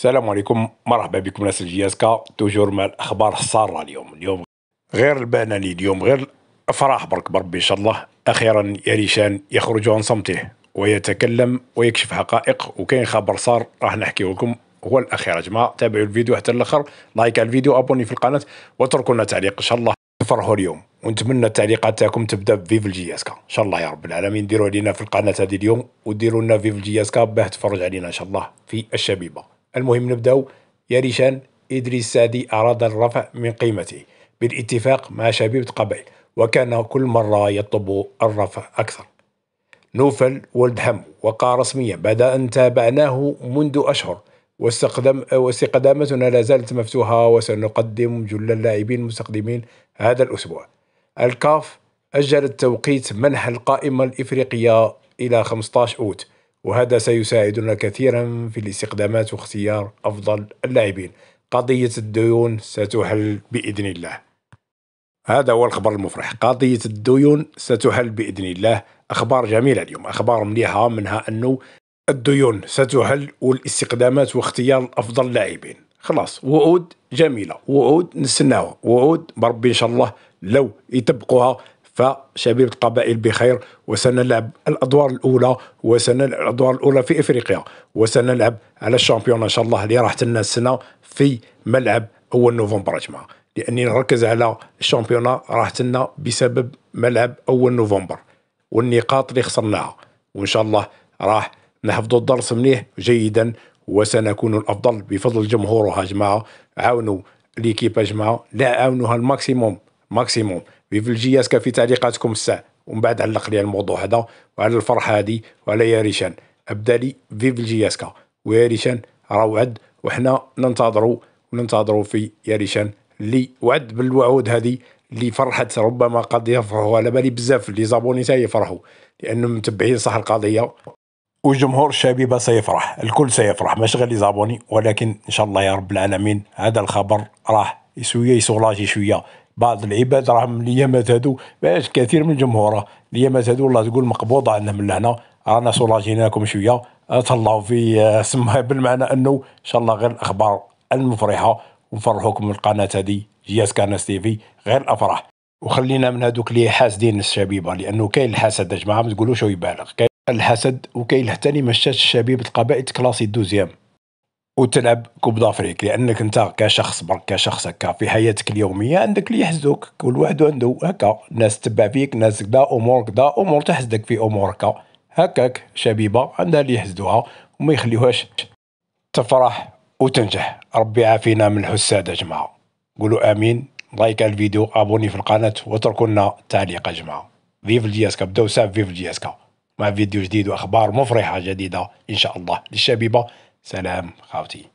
السلام عليكم مرحبا بكم ناس الجياسكا توجور مع الاخبار الساره اليوم اليوم غير البناني اليوم غير افراح برك بربي ان شاء الله اخيرا ريشان يخرج عن صمته ويتكلم ويكشف حقائق وكاين خبر صار راح نحكي لكم هو الاخير يا جماعه تابعوا الفيديو حتى الاخر لايك على الفيديو ابوني في القناه واتركوا لنا تعليق ان شاء الله تفرحوا اليوم ونتمنى التعليقات تاعكم تبدا بفيف الجياسكا ان شاء الله يا رب العالمين ديروا علينا في القناه هذه اليوم وديروا لنا فيف الجياسكا باه تفرج علينا ان شاء الله في الشبيبه المهم نبدأ يا ريشان إدريس سادي أراد الرفع من قيمته بالاتفاق مع شبيبة قبيل وكان كل مرة يطلب الرفع أكثر نوفل ولد حم وقع رسميا بعد أن تابعناه منذ أشهر واستقدم واستقدامتنا لا زالت مفتوحة وسنقدم جل اللاعبين المستقدمين هذا الأسبوع الكاف أجل التوقيت منح القائمة الإفريقية إلى 15 أوت وهذا سيساعدنا كثيرا في الاستقدامات واختيار أفضل اللاعبين قضية الديون ستحل بإذن الله هذا هو الخبر المفرح قضية الديون ستحل بإذن الله أخبار جميلة اليوم أخبار مليحة منها أنه الديون ستحل والاستقدامات واختيار أفضل لاعبين خلاص وعود جميلة وعود نستناوها وعود بربي إن شاء الله لو يطبقوها فشبيبه القبائل بخير وسنلعب الادوار الاولى وسنلعب الادوار الاولى في افريقيا وسنلعب على الشامبيون ان شاء الله اللي راح لنا السنه في ملعب اول نوفمبر يا جماعه لاني نركز على الشامبيون راح لنا بسبب ملعب اول نوفمبر والنقاط اللي خسرناها وان شاء الله راح نحفظوا الدرس منيح جيدا وسنكون الافضل بفضل جمهورها جماعه عاونوا ليكيب جماعه لا عاونوها الماكسيموم ماكسيموم في الجياس كان في تعليقاتكم الساعه ومن بعد علق لي الموضوع هذا وعلى الفرحه هذه وعلى يا ريشان ابدا لي فيف ويا ريشان راه وعد وحنا ننتظروا ننتظروا في يا ريشان اللي وعد بالوعود هذه اللي فرحت ربما قد يفرحوا على بالي بزاف لي زابوني حتى يفرحوا لانهم متبعين صح القضيه وجمهور الشبيبه سيفرح الكل سيفرح ماشي غير لي زابوني ولكن ان شاء الله يا رب العالمين هذا الخبر راه يسوي يسولاجي شويه بعض العباد راهم اليامات هادو باش كثير من الجمهور اليامات هادو الله تقول مقبوض عندنا من لهنا رانا سولاجيناكم شويه تهلاو في آه، سما بالمعنى انه ان شاء الله غير الاخبار المفرحه ونفرحوكم من القناه هذه جياس كانس تيفي غير الافراح وخلينا من هذوك اللي حاسدين الشبيبه لانه كاين الحسد يا جماعه ما تقولوش هو يبالغ كاين الحسد وكاين حتى اللي مشات الشبيبه القبائل كلاسي الدوزيام وتلعب كوب دافريك لانك انت كشخص برك كشخص هكا في حياتك اليوميه عندك اللي يحسدوك كل واحد عنده هكا ناس تبع فيك ناس كدا امور كدا امور تحسدك في امور هكا هكاك شبيبه عندها اللي يحسدوها وما يخليوهاش تفرح وتنجح ربي عافينا من الحساد يا جماعه قولوا امين لايك على الفيديو ابوني في القناه واتركوا لنا تعليق يا جماعه فيف الجياسكا بداو ساعه فيف الجياسكا مع فيديو جديد واخبار مفرحه جديده ان شاء الله للشبيبه سلام خاوتي